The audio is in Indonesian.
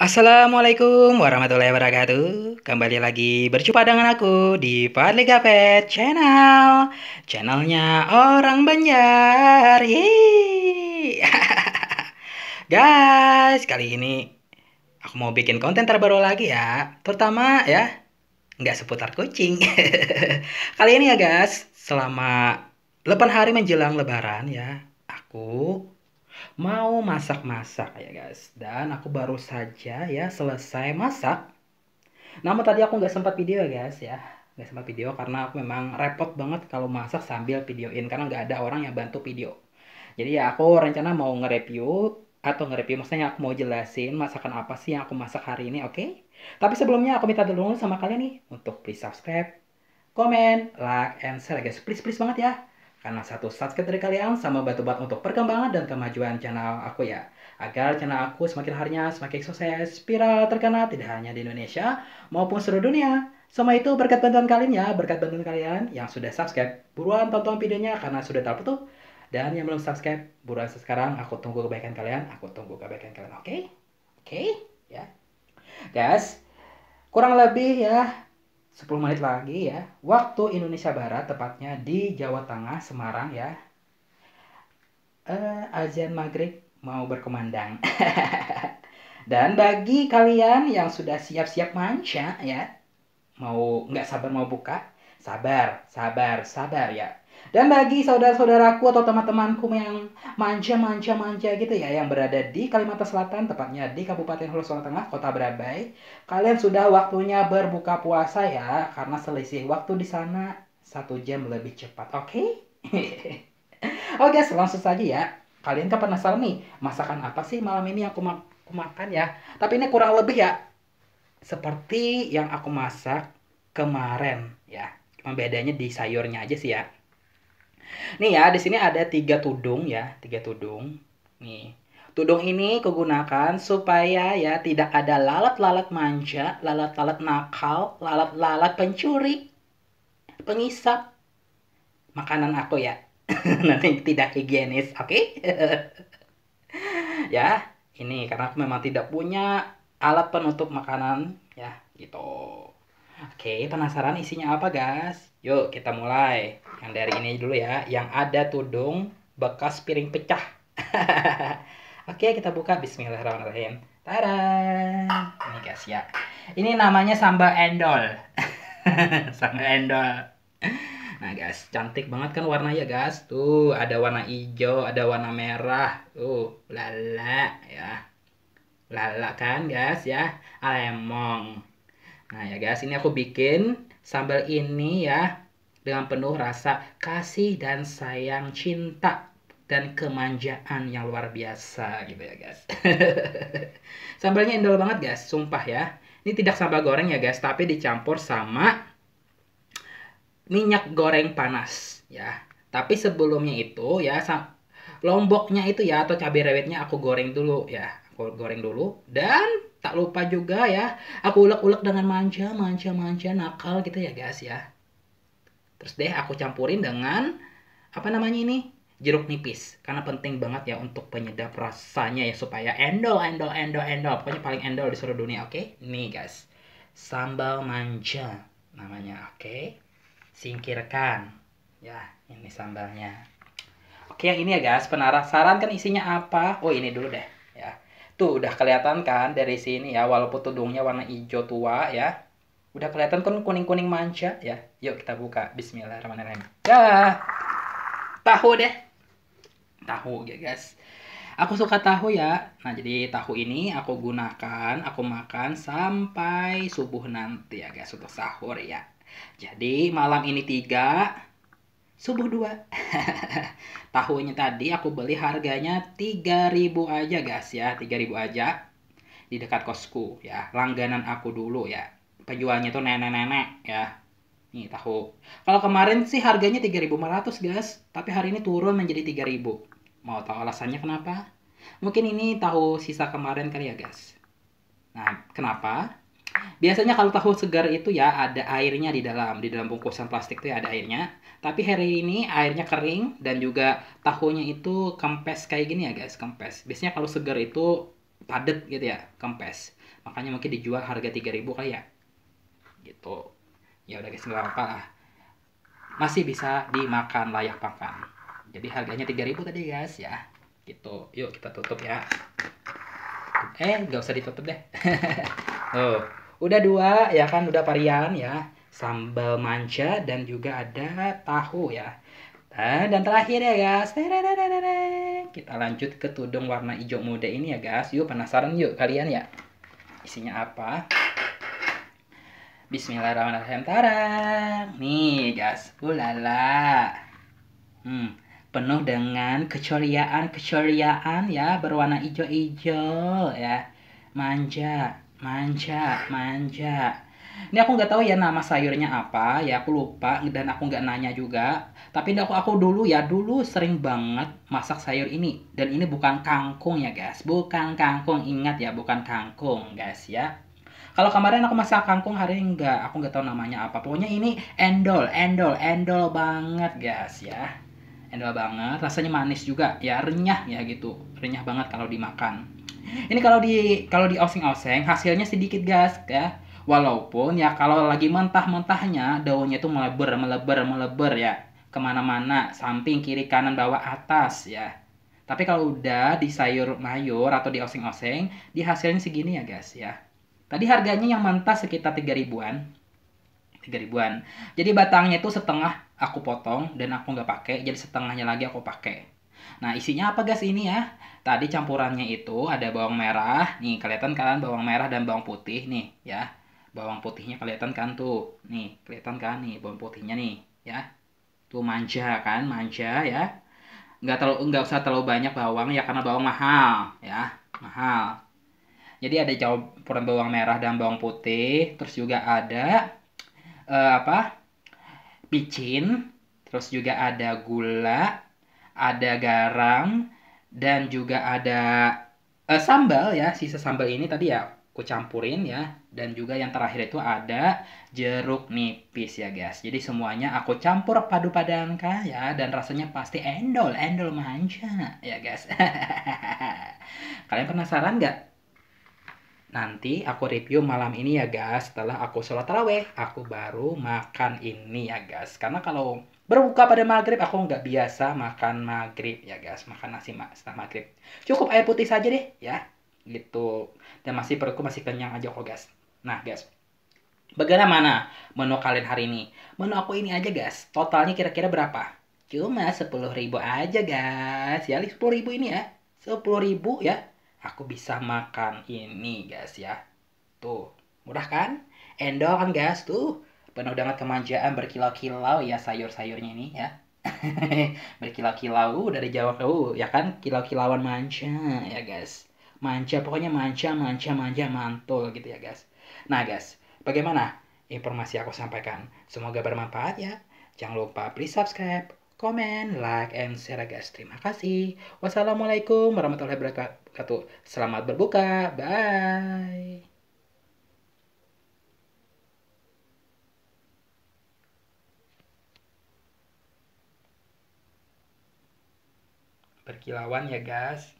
Assalamualaikum warahmatullahi wabarakatuh Kembali lagi berjumpa dengan aku di Padli Gapet Channel Channelnya orang Banjar Guys, kali ini aku mau bikin konten terbaru lagi ya Terutama ya, nggak seputar kucing Kali ini ya guys, selama 8 hari menjelang lebaran ya Aku mau masak-masak ya guys. Dan aku baru saja ya selesai masak. Namun tadi aku nggak sempat video ya guys ya. Nggak sempat video karena aku memang repot banget kalau masak sambil videoin. Karena nggak ada orang yang bantu video. Jadi ya aku rencana mau nge-review atau nge-review maksudnya aku mau jelasin masakan apa sih yang aku masak hari ini oke okay? tapi sebelumnya aku minta dulu sama kalian nih untuk please subscribe, comment, like, and share ya guys please please banget ya karena satu subscribe dari kalian sama batu batu untuk perkembangan dan kemajuan channel aku ya. Agar channel aku semakin harinya semakin sukses, viral, terkenal tidak hanya di Indonesia maupun seluruh dunia. Semua itu berkat bantuan kalian ya, berkat bantuan kalian yang sudah subscribe. Buruan tonton videonya karena sudah terputus. Dan yang belum subscribe, buruan sekarang. Aku tunggu kebaikan kalian, aku tunggu kebaikan kalian. Oke? Okay? Oke? Okay? Ya. Yeah. Guys, kurang lebih ya 10 menit lagi ya. Waktu Indonesia Barat tepatnya di Jawa Tengah, Semarang ya. Uh, azan maghrib mau berkumandang. Dan bagi kalian yang sudah siap-siap manca ya, mau nggak sabar mau buka, sabar, sabar, sabar ya. Dan bagi saudara-saudaraku atau teman-temanku yang manja-manja-manja gitu ya, yang berada di Kalimantan Selatan, tepatnya di Kabupaten Hulu Selatan Tengah, Kota Berabai, kalian sudah waktunya berbuka puasa ya, karena selisih waktu di sana satu jam lebih cepat, oke? Okay? Oke, okay, langsung saja ya. Kalian kan penasaran nih, masakan apa sih malam ini yang aku, ma aku makan ya? Tapi ini kurang lebih ya, seperti yang aku masak kemarin ya. Cuma bedanya di sayurnya aja sih ya. Nih ya, di sini ada tiga tudung ya, tiga tudung. Nih, tudung ini kegunakan supaya ya tidak ada lalat-lalat manja, lalat-lalat nakal, lalat-lalat pencuri, pengisap makanan aku ya. Nanti tidak higienis, oke? Okay? ya, ini karena aku memang tidak punya alat penutup makanan ya, gitu. Oke, okay, penasaran isinya apa, guys? Yuk kita mulai. Yang dari ini dulu ya. Yang ada tudung bekas piring pecah. Oke kita buka. Bismillahirrahmanirrahim. Tada! Ini guys ya. Ini namanya sambal endol. sambal endol. Nah guys, cantik banget kan warnanya guys. Tuh ada warna hijau, ada warna merah. Tuh lala ya. Lala kan guys ya. Lemong. Nah ya guys, ini aku bikin Sambal ini ya dengan penuh rasa kasih dan sayang cinta dan kemanjaan yang luar biasa gitu ya guys. Sambalnya indah banget guys, sumpah ya. Ini tidak sambal goreng ya guys, tapi dicampur sama minyak goreng panas ya. Tapi sebelumnya itu ya lomboknya itu ya atau cabai rawitnya aku goreng dulu ya. Aku goreng dulu dan tak lupa juga ya aku ulek-ulek dengan manja manja manja nakal gitu ya guys ya terus deh aku campurin dengan apa namanya ini jeruk nipis karena penting banget ya untuk penyedap rasanya ya supaya endol endol endol endol pokoknya paling endol di seluruh dunia oke okay? nih guys sambal manja namanya oke okay? singkirkan ya ini sambalnya oke okay, yang ini ya guys penasaran kan isinya apa oh ini dulu deh Tuh udah kelihatan kan dari sini ya, walaupun tudungnya warna hijau tua ya. Udah kelihatan kan kuning-kuning manca ya. Yuk kita buka. Bismillahirrahmanirrahim. ya Tahu deh. Tahu ya guys. Aku suka tahu ya. Nah, jadi tahu ini aku gunakan, aku makan sampai subuh nanti ya guys untuk sahur ya. Jadi malam ini tiga, subuh dua. Tahunya tadi aku beli harganya 3000 aja guys ya, 3000 aja di dekat kosku ya, langganan aku dulu ya. Penjualnya tuh nenek-nenek ya. Nih tahu. Kalau kemarin sih harganya 3500 guys, tapi hari ini turun menjadi 3000. Mau tahu alasannya kenapa? Mungkin ini tahu sisa kemarin kali ya guys. Nah, kenapa? Biasanya kalau tahu segar itu ya ada airnya di dalam, di dalam bungkusan plastik itu ya ada airnya. Tapi hari ini airnya kering dan juga tahunya itu kempes kayak gini ya guys, kempes. Biasanya kalau segar itu padat gitu ya, kempes. Makanya mungkin dijual harga 3000 kali ya. Gitu. Ya udah guys, nggak apa-apa lah. Masih bisa dimakan layak pakan. Jadi harganya 3000 tadi guys ya. Gitu. Yuk kita tutup ya. Eh, nggak usah ditutup deh. oh. Udah dua ya kan udah varian ya. Sambal manca dan juga ada tahu ya. Nah, dan terakhir ya guys. Kita lanjut ke tudung warna hijau muda ini ya guys. Yuk penasaran yuk kalian ya. Isinya apa? Bismillahirrahmanirrahim. Tarang. Nih guys. Ulala. Hmm, penuh dengan keceriaan-keceriaan ya berwarna hijau-hijau ya. Manja manja manja ini aku nggak tahu ya nama sayurnya apa ya aku lupa dan aku nggak nanya juga tapi aku aku dulu ya dulu sering banget masak sayur ini dan ini bukan kangkung ya guys bukan kangkung ingat ya bukan kangkung guys ya kalau kemarin aku masak kangkung hari ini nggak aku nggak tahu namanya apa pokoknya ini endol endol endol banget guys ya endol banget rasanya manis juga ya renyah ya gitu renyah banget kalau dimakan ini kalau di kalau di oseng-oseng hasilnya sedikit gas ya. Walaupun ya kalau lagi mentah-mentahnya daunnya itu melebar, melebar, melebar ya kemana-mana, samping, kiri, kanan, bawah, atas ya. Tapi kalau udah di sayur mayur atau di oseng-oseng, di hasilnya segini ya guys ya. Tadi harganya yang mentah sekitar tiga ribuan. 3 ribuan. Jadi batangnya itu setengah aku potong dan aku nggak pakai, jadi setengahnya lagi aku pakai. Nah, isinya apa guys ini ya? Tadi campurannya itu ada bawang merah. Nih, kelihatan kan bawang merah dan bawang putih nih, ya. Bawang putihnya kelihatan kan tuh. Nih, kelihatan kan nih bawang putihnya nih, ya. Tuh manja kan, manja ya. Nggak terlalu nggak usah terlalu banyak bawang ya karena bawang mahal, ya. Mahal. Jadi ada campuran bawang merah dan bawang putih, terus juga ada uh, apa? Picin, terus juga ada gula, ada garam dan juga ada uh, sambal ya sisa sambal ini tadi ya aku campurin ya dan juga yang terakhir itu ada jeruk nipis ya guys jadi semuanya aku campur padu padankan ya dan rasanya pasti endol endol manja ya guys kalian penasaran nggak Nanti aku review malam ini ya guys Setelah aku sholat taraweh Aku baru makan ini ya guys Karena kalau Berbuka pada maghrib, aku nggak biasa makan maghrib ya guys, makan nasi mak setelah maghrib. Cukup air putih saja deh ya, gitu. Dan masih perutku masih kenyang aja kok guys. Nah guys, bagaimana menu kalian hari ini? Menu aku ini aja guys, totalnya kira-kira berapa? Cuma sepuluh ribu aja guys, ya sepuluh ribu ini ya. sepuluh ribu ya, aku bisa makan ini guys ya. Tuh, murah kan? Endol kan guys, tuh penuh dengan kemanjaan berkilau-kilau ya sayur-sayurnya ini ya berkilau-kilau dari Jawa jauh oh, ya kan kilau-kilauan manca ya guys manca pokoknya manca manca manca mantul gitu ya guys nah guys bagaimana informasi aku sampaikan semoga bermanfaat ya jangan lupa please subscribe komen like and share ya, guys terima kasih wassalamualaikum warahmatullahi wabarakatuh selamat berbuka bye berkilauan ya guys